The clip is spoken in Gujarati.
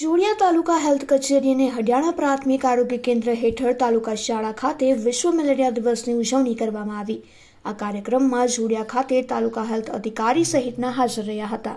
જોડિયા તાલુકા હેલ્થ કચેરી અને હડિયાણા પ્રાથમિક આરોગ્ય કેન્દ્ર હેઠળ તાલુકા શાળા ખાતે વિશ્વ મેલેરિયા દિવસની ઉજવણી કરવામાં આવી આ કાર્યક્રમમાં જોડિયા ખાતે તાલુકા હેલ્થ અધિકારી સહિતના હાજર રહ્યા હતા